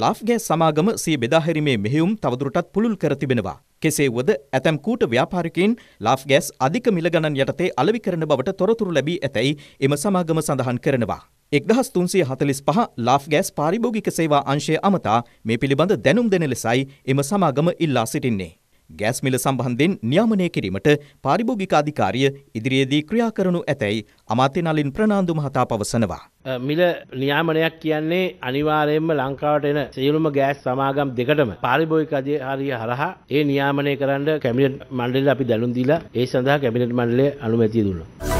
ලාෆ්ගෑස් සමාගම සිය බෙදාහැරීමේ මෙහෙයුම් තවදුරටත් පුළුල් කර තිබෙනවා. කෙසේ වුවද ඇතැම් කූට ව්‍යාපාරිකයින් ලාෆ්ගෑස් අධික මිල ගණන් යටතේ අලෙවි කරන බවට තොරතුරු ලැබී ඇතැයි එම සමාගම සඳහන් කරනවා. 1345 ලාෆ්ගෑස් පාරිභෝගික සේවා අංශය අමතා මේ පිළිබඳ දැනුම් දෙන ලෙසයි එම සමාගම ඉල්ලා සිටින්නේ. ගෑස් මිල සම්බන්ධයෙන් නියාමනය කිරීමට පාරිභෝගික අධිකාරිය ඉදිරියේදී ක්‍රියා කරනු ඇතැයි අමාත්‍ය නලින් ප්‍රනාන්දු මහතා පවසනවා. මිල නියාමනයක් කියන්නේ අනිවාර්යයෙන්ම ලංකාවට එන සියලුම ගෑස් සමාගම් දෙකටම පාරිභෝගික අධිකාරිය හරහා ඒ නියාමනය කරන්න කැබිනට් මණ්ඩලය අපි දැනුම් දීලා ඒ සඳහා කැබිනට් මණ්ඩලය අනුමැතිය දුන්නා.